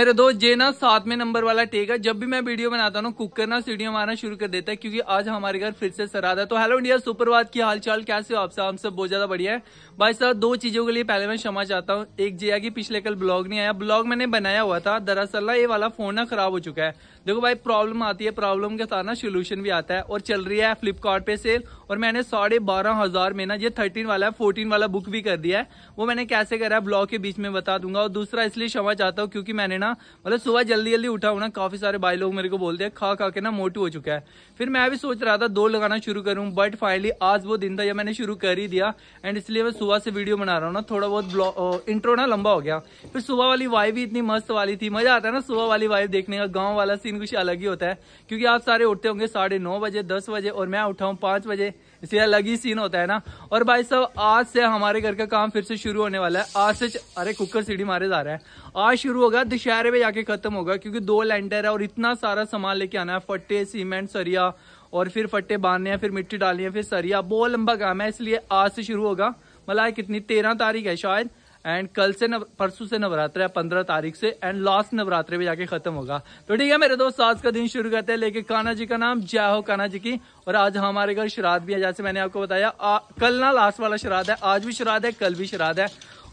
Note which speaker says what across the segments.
Speaker 1: मेरे दोस्त ये ना सातवें नंबर वाला टेक है जब भी मैं वीडियो बनाता हूँ कुकर ना सीढ़ियों मारना शुरू कर देता है क्योंकि आज हमारे घर फिर से सरादा तो हेलो इंडिया सुपरवाद की हालचाल कैसे हो आप सब हम सब बहुत ज्यादा बढ़िया है भाई साहब दो चीजों के लिए पहले मैं क्षमा चाहता हूँ एक जी की पिछले कल ब्लॉग नहीं आया ब्लॉग मैंने बनाया हुआ था दरअसल ना ये वाला फोन ना खराब हो चुका है देखो भाई प्रॉब्लम आती है प्रॉब्लम के साथ ना सोल्यूशन भी आता है और चल रही है फ्लिपकार्ट सेल और मैंने साढ़े बारह हजार में ना ये थर्टीन वाला है फोर्टीन वाला बुक भी कर दिया है वो मैंने कैसे करा है ब्लॉग के बीच में बता दूंगा और दूसरा इसलिए क्षमा चाहता हूँ क्योंकि मैंने ना ना मतलब सुबह जल्दी जल्दी उठा हूँ ना काफी सारे भाई लोग मेरे को बोलते हैं खा खा के ना मोटू हो चुका है फिर मैं भी सोच रहा था दो लगाना शुरू करूँ बट फाइनली आज वो दिन था जब मैंने शुरू कर ही दिया एंड इसलिए मैं सुबह से वीडियो बना रहा हूँ ना थोड़ा बहुत इंट्रो ना लंबा हो गया फिर सुबह वाली वाइफ भी इतनी मस्त वाली थी मजा आता है ना सुबह वाली वाइफ देखने का गाँव वाला सीन कुछ अलग ही होता है क्योंकि आप सारे उठते होंगे साढ़े बजे दस बजे और मैं उठाऊँ पाँच बजे इसलिए अलग ही सीन होता है ना और भाई साहब आज से हमारे घर का काम फिर से शुरू होने वाला है आज से अरे कुकर सीढ़ी मारे जा रहा है आज शुरू होगा दशहरे में जाके खत्म होगा क्योंकि दो लैंडर है और इतना सारा सामान लेके आना है फट्टे सीमेंट सरिया और फिर फट्टे बांधने हैं फिर मिट्टी डालनी है फिर सरिया बहुत लंबा काम है इसलिए आज से शुरू होगा मतलब कितनी तेरह तारीख है शायद एंड कल से नव परसों से नवरात्र है पंद्रह तारीख से एंड लास्ट नवरात्र भी जाके खत्म होगा तो ठीक है मेरे दोस्त आज का दिन शुरू करते हैं लेके कान्हा जी का नाम जय हो काना जी की और आज हमारे घर श्राद्ध भी है जैसे मैंने आपको बताया आ, कल ना लास्ट वाला श्राद्ध है आज भी श्राद्ध है कल भी श्राद्ध है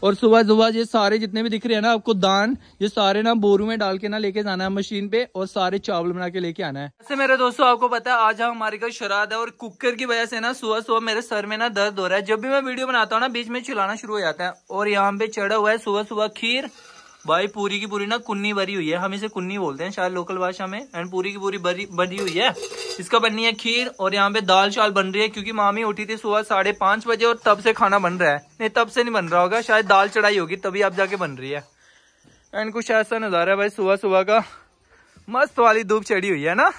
Speaker 1: और सुबह सुबह ये सारे जितने भी दिख रहे हैं ना आपको दान ये सारे ना बोरू में डाल के ना लेके जाना है मशीन पे और सारे चावल बना के लेके आना है ऐसे मेरे दोस्तों आपको पता है आज हमारे घर शराब है और कुकर की वजह से ना सुबह सुबह मेरे सर में ना दर्द हो रहा है जब भी मैं वीडियो बनाता हूँ ना बीच में चिलाना शुरू हो जाता है और यहाँ पे चढ़ा हुआ है सुबह सुबह खीर भाई पूरी की पूरी ना कुन्नी भरी हुई है हम इसे कुन्नी बोलते हैं शायद लोकल भाषा में एंड पूरी की पूरी भरी भरी हुई है इसका बननी है खीर और यहाँ पे दाल चाल बन रही है क्योंकि मामी उठी थी सुबह साढ़े पांच बजे और तब से खाना बन रहा है नहीं तब से नहीं बन रहा होगा शायद दाल चढ़ाई होगी तभी आप जाके बन रही है एंड कुछ ऐसा नज़ारा है भाई सुबह सुबह का मस्त वाली धूप चढ़ी हुई है ना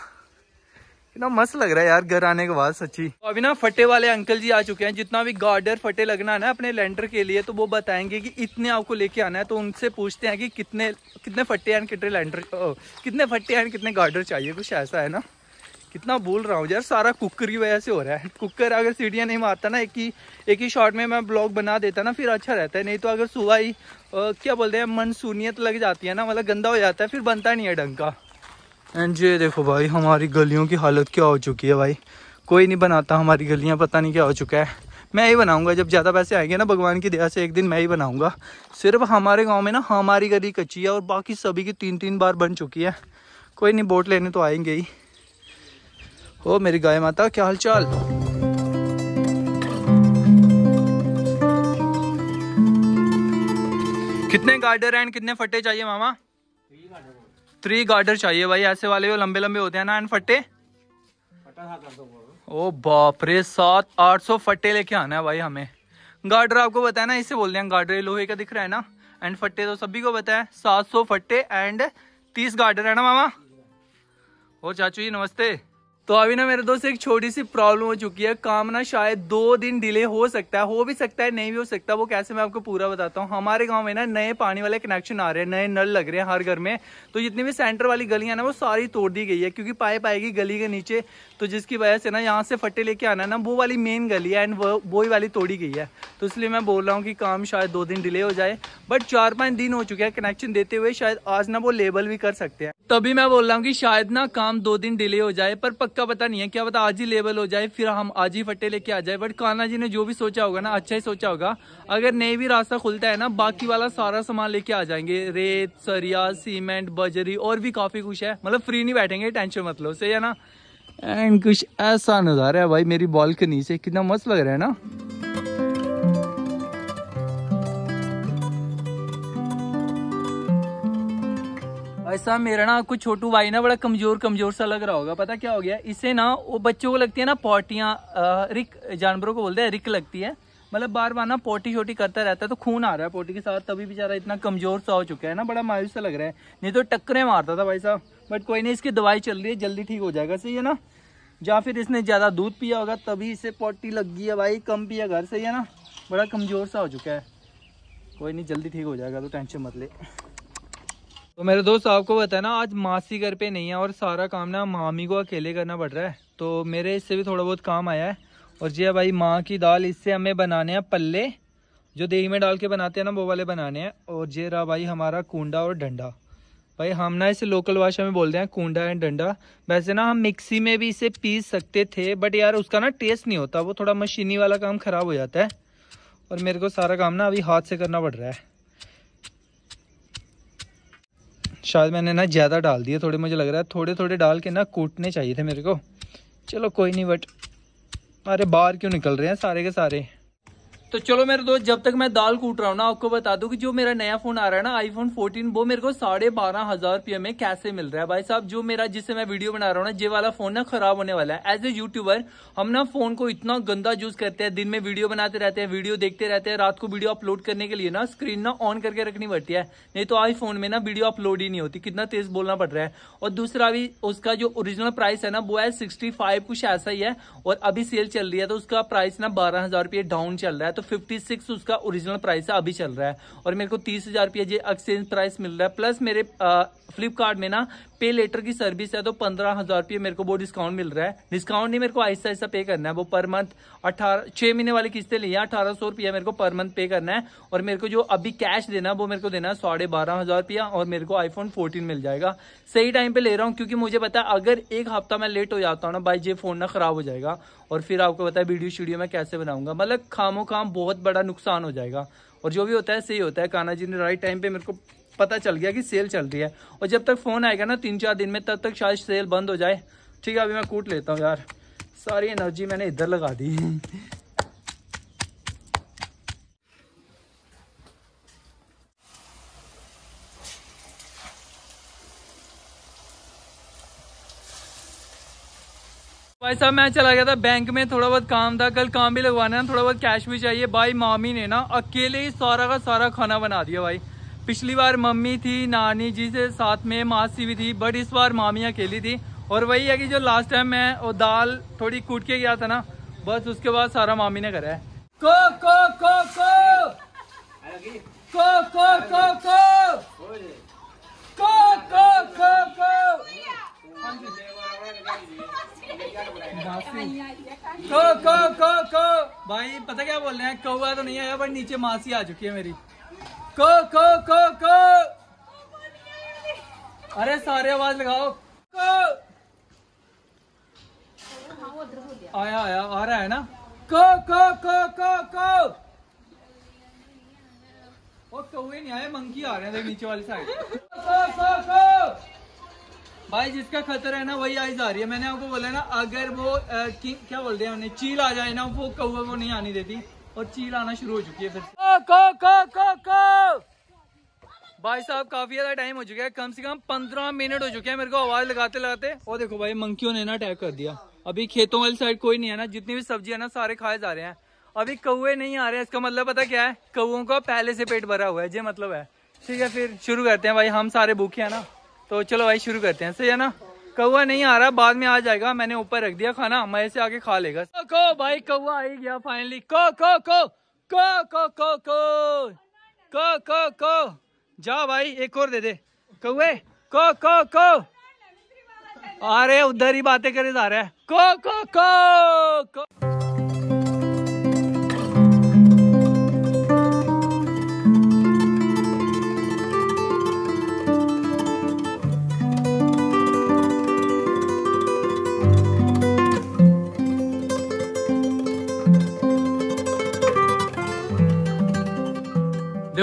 Speaker 1: इतना मस्त लग रहा है यार घर आने के बाद सच्ची तो अभी ना फटे वाले अंकल जी आ चुके हैं जितना भी गार्डर फटे लगना है ना अपने लैंडर के लिए तो वो बताएंगे कि इतने आपको लेके आना है तो उनसे पूछते हैं कि कितने कितने फटे एंड कितने लैंडर ओ, कितने फटे एंड कितने गार्डर चाहिए कुछ ऐसा है ना कितना बोल रहा हूँ यार सारा कुकर की वजह से हो रहा है कुकर अगर सीढ़ियाँ नहीं मारता ना एक ही एक ही शॉट में मैं ब्लॉग बना देता ना फिर अच्छा रहता है नहीं तो अगर सुबह ही क्या बोलते हैं मनसूनियत लग जाती है ना मतलब गंदा हो जाता है फिर बनता नहीं है ढंग का एंड ये देखो भाई हमारी गलियों की हालत क्या हो चुकी है भाई कोई नहीं बनाता हमारी गलियाँ पता नहीं क्या हो चुका है मैं ही बनाऊंगा जब ज़्यादा पैसे आएंगे ना भगवान की दया से एक दिन मैं ही बनाऊंगा सिर्फ हमारे गांव में ना हमारी गली कच्ची है और बाकी सभी की तीन तीन बार बन चुकी है कोई नहीं बोट लेने तो आएंगे ही हो मेरी गाय माता क्या हाल चाल कितने गार्डर हैं कितने फटे चाहिए मामा थ्री गार्डर चाहिए भाई ऐसे वाले वो लंबे लंबे होते हैं ना एंड फट्टे ओ बाप रे सात आठ सौ फटे लेके आना है भाई हमें गार्डर आपको बताया ना इसे बोलते हैं गार्डर लोहे का दिख रहा है ना एंड फटे तो सभी को बताया सात सौ फटे एंड तीस गार्डर है ना मामा ओ चाचू जी नमस्ते तो अभी ना मेरे दोस्त एक छोटी सी प्रॉब्लम हो चुकी है काम ना शायद दो दिन डिले हो सकता है हो भी सकता है नहीं भी हो सकता वो कैसे मैं आपको पूरा बताता हूँ हमारे गाँव में ना नए पानी वाले कनेक्शन आ रहे हैं नए नल लग रहे हैं हर घर में तो जितनी भी सेंटर वाली गलियाँ ना वो सारी तोड़ दी गई है क्योंकि पाइप आएगी गली के नीचे तो जिसकी वजह से ना यहाँ से फट्टे लेके आना ना वो वाली मेन गली है एंड वो ही वाली तोड़ी गई है तो इसलिए मैं बोल रहा हूँ कि काम शायद दो दिन डिले हो जाए बट चार पाँच दिन हो चुके हैं कनेक्शन देते हुए शायद आज ना वो लेबल भी कर सकते हैं तभी मैं बोल रहा हूँ कि शायद ना काम दो दिन डिले हो जाए पर पक्का का पता नहीं है क्या पता आज ही लेबल हो जाए फिर हम आज ही फट्टे लेके आ जाए बट कान्हा जी ने जो भी सोचा होगा ना अच्छा ही सोचा होगा अगर नए भी रास्ता खुलता है ना बाकी वाला सारा सामान लेके आ जाएंगे रेत सरिया सीमेंट बजरी और भी काफी कुछ है मतलब फ्री नहीं बैठेंगे टेंशन मत लो सही है ना एंड कुछ ऐसा नज़ारा है भाई मेरी बॉल के नीचे कितना मस्त लग रहा है ना ऐसा मेरा ना कुछ छोटू भाई ना बड़ा कमजोर कमजोर सा लग रहा होगा पता क्या हो गया इसे ना वो बच्चों को लगती है ना पॉटियाँ रिक जानवरों को बोलते हैं रिक लगती है मतलब बार बार ना पोटी छोटी करता रहता है तो खून आ रहा है पोटी के साथ तभी बेचारा इतना कमजोर सा हो चुका है ना बड़ा मायूस सा लग रहा है नहीं तो टक्करें मारता था भाई साहब बट कोई नहीं इसकी दवाई चल रही है जल्दी ठीक हो जाएगा सही है ना या फिर इसने ज़्यादा दूध पिया होगा तभी इसे पोटी लग गई है भाई कम पिया घर सही है ना बड़ा कमज़ोर सा हो चुका है कोई नहीं जल्दी ठीक हो जाएगा तो टेंशन मत ले तो मेरे दोस्त आपको बताया ना आज मासी घर पे नहीं है और सारा काम ना मामी को अकेले करना पड़ रहा है तो मेरे इससे भी थोड़ा बहुत काम आया है और जी हाँ भाई माँ की दाल इससे हमें बनाने हैं पल्ले जो दही में डाल के बनाते हैं ना वो वाले बनाने हैं और जे रहा भाई हमारा कुंडा और डंडा भाई हम ना इसे लोकल भाषा में बोलते हैं कुंडा एंड डंडा वैसे ना हम मिक्सी में भी इसे पीस सकते थे बट यार उसका ना टेस्ट नहीं होता वो थोड़ा मशीनी वाला काम ख़राब हो जाता है और मेरे को सारा काम ना अभी हाथ से करना पड़ रहा है शायद मैंने ना ज़्यादा डाल दिए थोड़े मुझे लग रहा है थोड़े थोड़े डाल के ना कूटने चाहिए थे मेरे को चलो कोई नहीं बट अरे बाहर क्यों निकल रहे हैं सारे के सारे तो चलो मेरे दोस्त जब तक मैं दाल कूट रहा हूँ ना आपको बता दूं कि जो मेरा नया फोन आ रहा है ना आईफोन 14 वो मेरे को साढ़े बारह हजार रुपये में कैसे मिल रहा है भाई साहब जो मेरा जिससे मैं वीडियो बना रहा हूँ ना जे वाला फोन ना खराब होने वाला है एज ए यूट्यूबर हम ना फोन को इतना गंदा यूज करते हैं दिन में वीडियो बनाते रहते हैं वीडियो देखते रहते हैं रात को वीडियो अपलोड करने के लिए ना स्क्रीन ना ऑन करके रखनी पड़ती है नहीं तो फोन में ना वीडियो अपलोड ही नहीं होती कितना तेज बोलना पड़ रहा है और दूसरा भी उसका जो ओरिजिनल प्राइस है ना वो है सिक्सटी कुछ ऐसा ही है और अभी सेल चल रही है तो उसका प्राइस ना बारह हजार डाउन चल रहा है तो फिफ्टी सिक्स उसका ओरिजिनल प्राइस है अभी चल रहा है और मेरे को तीस हजार रुपया एक्सचेंज प्राइस मिल रहा है प्लस मेरे फ्लिपकार्ट में ना पे लेटर की सर्विस है तो पंद्रह हजार रुपये मेरे को वो डिस्काउंट मिल रहा है डिस्काउंट नहीं मेरे को ऐसा ऐसा पे करना है वो पर मंथ अठारह छह महीने वाली किस्तें लिया अठारह सौ रुपया मेरे को पर मंथ पे करना है और मेरे को जो अभी कैश देना है वो मेरे को देना है साढ़े बारह हजार रुपया और मेरे को आईफोन फोर्टीन मिल जाएगा सही टाइम पे ले रहा हूँ क्योंकि मुझे पता है अगर एक हफ्ता मैं लेट हो जाता हूँ ना भाई ये फोन ना खराब हो जाएगा और फिर आपको पता है वीडियो स्टूडियो में कैसे बनाऊंगा मतलब खामो खाम बहुत बड़ा नुकसान हो जाएगा और जो भी होता है सही होता है काना जी ने राइट टाइम पे मेरे को पता चल गया कि सेल चल रही है और जब तक फ़ोन आएगा ना तीन चार दिन में तब तक शायद सेल बंद हो जाए ठीक है अभी मैं कूट लेता हूँ यार सारी एनर्जी मैंने इधर लगा दी भाई साहब मैं चला गया था बैंक में थोड़ा बहुत काम था कल काम भी लगवाना है थोड़ा बहुत कैश भी चाहिए भाई मामी ने ना अकेले ही सारा का सारा खाना बना दिया भाई पिछली बार मम्मी थी नानी जी से साथ में मासी भी थी बट इस बार मामी अकेली थी और वही है कि जो लास्ट टाइम मैं वो दाल थोड़ी कूट के गया था ना बस उसके बाद सारा मामी ने करा है को को को को को को को को को को को को को को को को भाई पता क्या बोल रहे हैं कौआ तो नहीं आया बट नीचे मासी आ चुकी है मेरी को को को को अरे सारे आवाज लगाओ को आया आया आ रहा है ना को को को को को और कौए तो नहीं आए मंकी आ रहे हैं नीचे वाली साइड भाई जिसका खतरा है ना वही आई जा रही है मैंने आपको बोला ना अगर वो आ, क्या बोल हैं उन्हें चील आ जाए ना वो कौ को नहीं आने देती और चील आना शुरू हो चुकी है फिर को, को, को, को! भाई साहब काफी ज्यादा टाइम हो चुका है कम से कम पंद्रह मिनट हो चुके हैं मेरे को आवाज लगाते लगाते और देखो भाई मंकियों ने ना अटैक कर दिया अभी खेतों वाली साइड कोई नहीं है ना जितनी भी सब्जी है ना सारे खाए जा रहे हैं अभी कौए नहीं आ रहे हैं इसका मतलब पता क्या है कौओं का पहले से पेट भरा हुआ है ये मतलब है ठीक है फिर शुरू करते हैं भाई हम सारे भूखे हैं ना तो चलो भाई शुरू करते हैं सही है ना कौआ नहीं आ रहा बाद में आ जाएगा मैंने ऊपर रख दिया खाना मैं ऐसे आके खा लेगा को भाई कौआ आ गया फाइनली को को को को को को को को को को जा भाई एक और दे दे कौए को को को अरे उधर ही बातें करे जा रहा है को को को, को।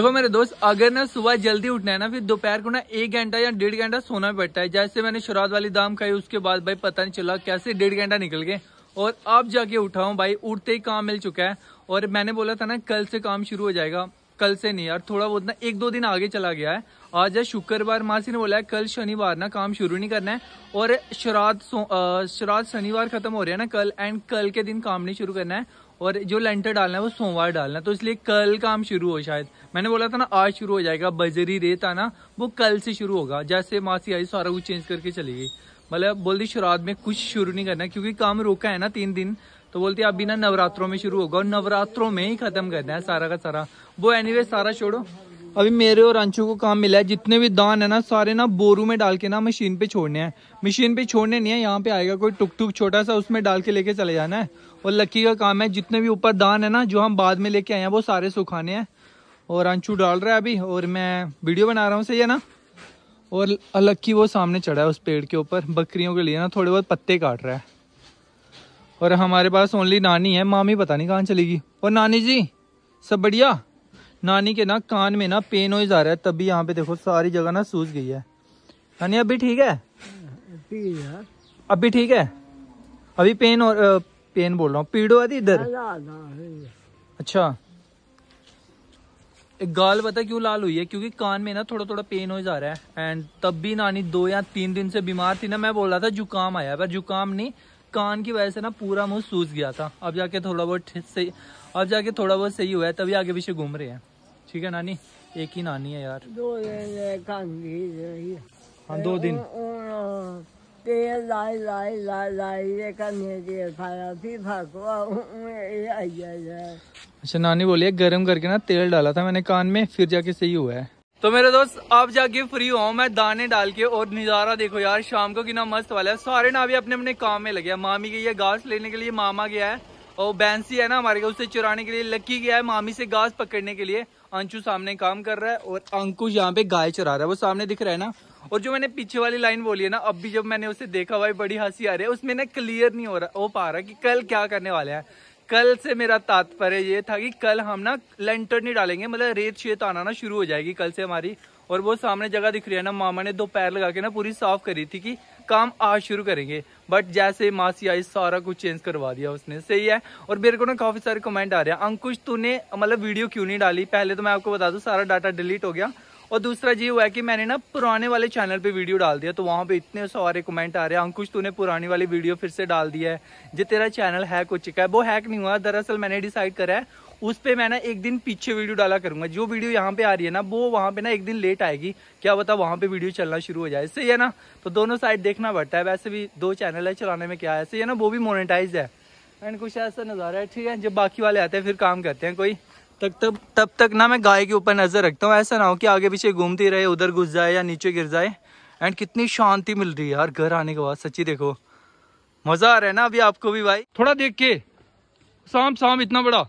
Speaker 1: देखो मेरे दोस्त अगर ना सुबह जल्दी उठना है ना फिर दोपहर को ना एक घंटा या डेढ़ घंटा सोना पड़ता है जैसे मैंने शराब वाली दाम खाई उसके बाद भाई पता नहीं चला कैसे डेढ़ घंटा निकल गए और अब जाके उठा हूँ भाई उठते ही काम मिल चुका है और मैंने बोला था ना कल से काम शुरू हो जाएगा कल से नहीं यार थोड़ा बहुत ना एक दो दिन आगे चला गया है आज है शुक्रवार मासी ने बोला है कल शनिवार ना काम शुरू नहीं करना है और श्राद्ध श्राद्ध शनिवार खत्म हो रहा है ना कल एंड कल के दिन काम नहीं शुरू करना है और जो लेंटर डालना है वो सोमवार डालना है तो इसलिए कल काम शुरू हो शायद मैंने बोला था ना आज शुरू हो जाएगा बजरी रेत आना वो कल से शुरू होगा जैसे मासी आई सारा कुछ चेंज करके चली गई मतलब बोलती शुरुआत में कुछ शुरू नहीं करना क्योंकि काम रोका है ना तीन दिन तो बोलती अभी ना नवरात्रों में शुरू होगा और नवरात्रों में ही खत्म करना है सारा का सारा वो एनीवे सारा छोड़ो अभी मेरे और अंशु को काम मिला है जितने भी दान है ना सारे ना बोरू में डाल के ना मशीन पे छोड़ने हैं मशीन पे छोड़ने नहीं है यहाँ पे आएगा कोई टुक टुक छोटा सा उसमें डाल के लेके चले जाना है और लकी का काम है जितने भी ऊपर दान है ना जो हम बाद में लेके आए हैं वो सारे सुखाने हैं और अंशु डाल रहा है अभी और मैं वीडियो बना रहा हूँ सही है ना और लक्की वो सामने चढ़ा है उस पेड़ के ऊपर बकरियों के लिए ना थोड़े बहुत पत्ते काट रहा है और हमारे पास ओनली नानी है मामी पता नहीं कहाँ चलेगी और नानी जी सब बढ़िया नानी के ना कान में ना पेन हो जा रहा है तभी यहाँ पे देखो सारी जगह ना सूझ गई है नानी अभी ठीक है अभी ठीक है अभी पेन और पेन बोल रहा हूँ पीड़ो आती इधर अच्छा एक गाल पता क्यों लाल हुई है क्योंकि कान में ना थोड़ा थोड़ा पेन हो जा रहा है एंड तब भी नानी दो या तीन दिन से बीमार थी ना मैं बोल रहा था जुकाम आया पर जुकाम नहीं कान की वजह से ना पूरा मुंह सूज गया था अब जाके थोड़ा बहुत सही अब जाके थोड़ा बहुत सही हुआ है तभी आगे पीछे घूम रहे हैं ठीक है नानी एक ही नानी है यार दो दिन हाँ दो दिन अच्छा नानी बोली गर्म करके ना तेल डाला था मैंने कान में फिर जाके सही हुआ है तो मेरे दोस्त आप जाके फ्री हो मैं दाने डाल के और नज़ारा देखो यार शाम को कितना मस्त वाला है सारे ना भी अपने अपने काम में लगे मामी के ये घास लेने के लिए मामा गया है और बैंसी है ना हमारे घर उसे चुराने के लिए लकी गया है मामी से घास पकड़ने के लिए अंशु सामने काम कर रहा है और अंकुश यहाँ पे गाय चरा रहा है वो सामने दिख रहा है ना और जो मैंने पीछे वाली लाइन बोली है ना अब भी जब मैंने उसे देखा हुआ बड़ी हंसी आ रही है उसमें ना क्लियर नहीं हो रहा हो पा रहा कि कल क्या करने वाला है कल से मेरा तात्पर्य ये था कि कल हम ना लेंटर नहीं डालेंगे मतलब रेत शेत आना ना शुरू हो जाएगी कल से हमारी और वो सामने जगह दिख रही है ना मामा ने दोपहर लगा के ना पूरी साफ करी थी कि काम आज शुरू करेंगे बट जैसे मासी आई सारा कुछ चेंज करवा दिया उसने सही है और मेरे को ना काफ़ी सारे कमेंट आ रहे हैं अंकुश तूने मतलब वीडियो क्यों नहीं डाली पहले तो मैं आपको बता दू सारा डाटा डिलीट हो गया और दूसरा ये हुआ है कि मैंने ना पुराने वाले चैनल पे वीडियो डाल दिया तो वहाँ पे इतने सारे कमेंट आ रहे हैं अंकुश तूने पुरानी वाली वीडियो फिर से डाल दिया है जो तेरा चैनल हैक हो चुका है वो हैक नहीं हुआ दरअसल मैंने डिसाइड करा है उस पर मैं ना एक दिन पीछे वीडियो डाला करूंगा जो वीडियो यहाँ पे आ रही है ना वो वहाँ पे ना एक दिन लेट आएगी क्या बता वहाँ पे वीडियो चलना शुरू हो जाए सही है ना तो दोनों साइड देखना पड़ता है वैसे भी दो चैनल है चलाने में क्या है सही है ना वो भी मोनिटाइज है एंड कुछ ऐसा नज़ारा है ठीक है जब बाकी वाले आते हैं फिर काम करते हैं कोई तब तब तब तक ना मैं गाय के ऊपर नज़र रखता हूँ ऐसा ना हो कि आगे पीछे घूमती रहे उधर घुस जाए या नीचे गिर जाए एंड कितनी शांति मिल रही है यार घर आने के बाद सच्ची देखो मज़ा आ रहा है ना अभी आपको भी भाई थोड़ा देख के शाम शाम इतना बड़ा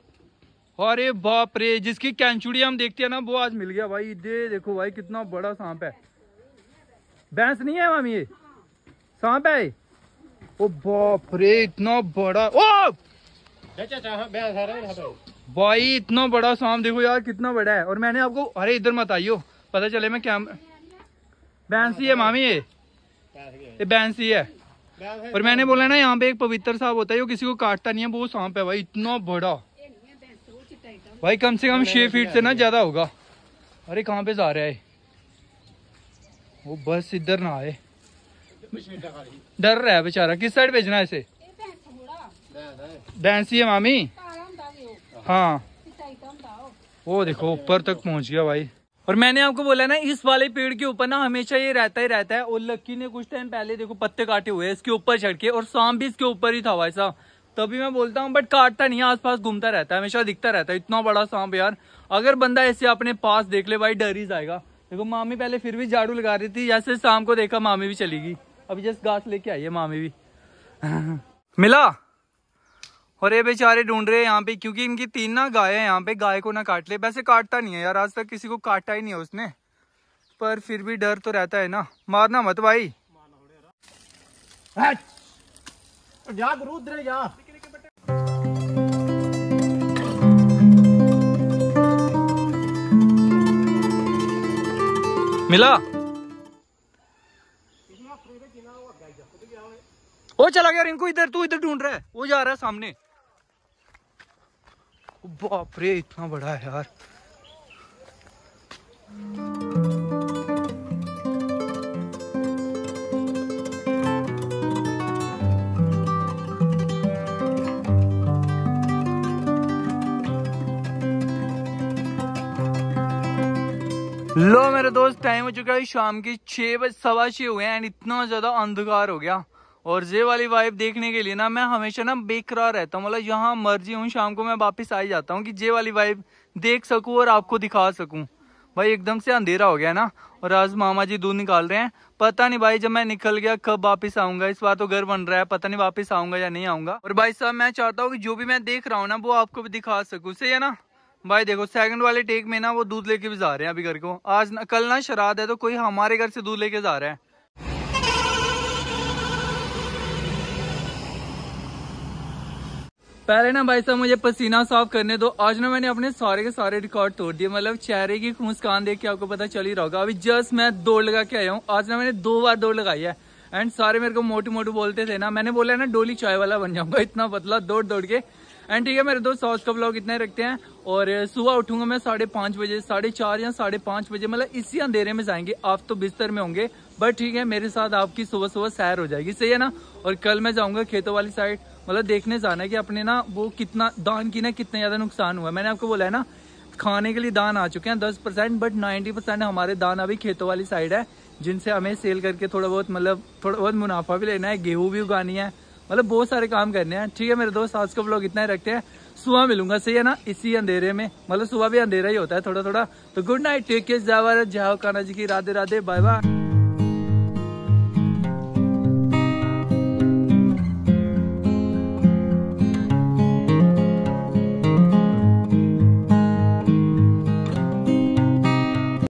Speaker 1: अरे बाप रे जिसकी कैंचुड़ी हम देखते हैं ना वो आज मिल गया भाई दे देखो भाई कितना बड़ा सांप है भैंस नहीं है मामी ये सांप है ओ बाप रे इतना बड़ा ओ हाँ, भाई इतना बड़ा सांप देखो यार कितना बड़ा है और मैंने आपको अरे इधर मत आइयो पता चले मैं क्या ही है मामी ये ये ही है और मैंने बोला ना यहाँ पे एक पवित्र सांप होता है वो किसी को काटता नहीं है वो सांप है भाई इतना बड़ा भाई कम से कम छह फीट से ना ज़्यादा होगा अरे कहाँ पे जा रहा है वो बस इधर ना आए डर रहा है बेचारा किस साइड भेजना है इसे भैंसी है मामी हाँ तो वो देखो ऊपर तक पहुंच गया भाई और मैंने आपको बोला ना इस वाले पेड़ के ऊपर ना हमेशा ये रहता ही रहता है और लक्की ने कुछ टाइम पहले देखो पत्ते काटे हुए हैं इसके ऊपर चढ़ के और सांप भी इसके ऊपर ही था भाई साहब तभी मैं बोलता हूँ बट काटता नहीं आस पास घूमता रहता है हमेशा दिखता रहता है इतना बड़ा सांप यार अगर बंदा ऐसे अपने पास देख ले भाई डर ही जाएगा देखो मामी पहले फिर भी झाड़ू लगा रही थी जैसे शाम को देखा मामी भी चली गई अभी जैसे घास लेके आई है मामी भी मिला और ये बेचारे ढूंढ रहे हैं यहाँ पे क्योंकि इनकी तीन ना गाय है यहाँ पे गाय को ना काट ले वैसे काटता नहीं है यार आज तक किसी को काटा ही नहीं है उसने पर फिर भी डर तो रहता है ना मारना मत भाई रुद्र यार मिला वो चला गया इनको इधर तू इधर ढूंढ रहा है वो जा रहा है सामने बाप रे इतना बड़ा है यार लो मेरे दोस्त टाइम हो चुका है शाम के छः बज सवा छह हुए एंड इतना ज़्यादा अंधकार हो गया और जे वाली वाइब देखने के लिए ना मैं हमेशा ना बेकरार रहता हूँ मतलब यहाँ मर्जी हूँ शाम को मैं वापस आ ही जाता हूँ कि जे वाली वाइब देख सकूँ और आपको दिखा सकूँ भाई एकदम से अंधेरा हो गया ना और आज मामा जी दूध निकाल रहे हैं पता नहीं भाई जब मैं निकल गया कब वापस आऊंगा इस बार तो घर बन रहा है पता नहीं वापस आऊंगा या नहीं आऊंगा और भाई साहब मैं चाहता हूँ कि जो भी मैं देख रहा हूँ ना वो आपको भी दिखा सकूँ सही है ना भाई देखो सेकंड वाले टेक में ना वो दूध लेके भी जा रहे हैं अभी घर को आज न, कल ना शराब है तो कोई हमारे घर से दूध लेके जा रहा है पहले ना भाई साहब मुझे पसीना साफ करने दो आज ना मैंने अपने सारे के सारे रिकॉर्ड तोड़ दिए मतलब चेहरे की मुस्कान देख के आपको पता चल ही रहा होगा अभी जस्ट मैं दौड़ लगा के आया हूँ आज ना मैंने दो बार दौड़ लगाई है एंड सारे मेरे को मोटू मोटू बोलते थे ना मैंने बोला ना डोली चाय वाला बन जाऊंगा इतना पतला दौड़ दौड़ के एंड ठीक है मेरे दोस्त आज का ब्लॉग इतना ही रखते हैं और सुबह उठूंगा मैं साढ़े पाँच बजे साढ़े चार या साढ़े पाँच बजे मतलब इसी अंधेरे में जाएंगे आप तो बिस्तर में होंगे बट ठीक है मेरे साथ आपकी सुबह सुबह सैर हो जाएगी सही है ना और कल मैं जाऊँगा खेतों वाली साइड मतलब देखने जाना है कि अपने ना वो कितना दान की ना कितना ज़्यादा नुकसान हुआ मैंने आपको बोला है ना खाने के लिए दान आ चुके हैं दस परसेंट बट नाइन्टी परसेंट हमारे दान अभी खेतों वाली साइड है जिनसे हमें सेल करके थोड़ा बहुत मतलब थोड़ा बहुत मुनाफा भी लेना है गेहूँ भी उगानी है मतलब बहुत सारे काम करने हैं ठीक है मेरे दोस्त आज का ब्लॉग इतना ही रखते हैं सुबह मिलूंगा सही है ना इसी अंधेरे में मतलब सुबह भी अंधेरा ही होता है थोड़ा थोड़ा तो गुड नाइट टेक केयर जावर जाओ काना जी की राधे राधे बाय बाय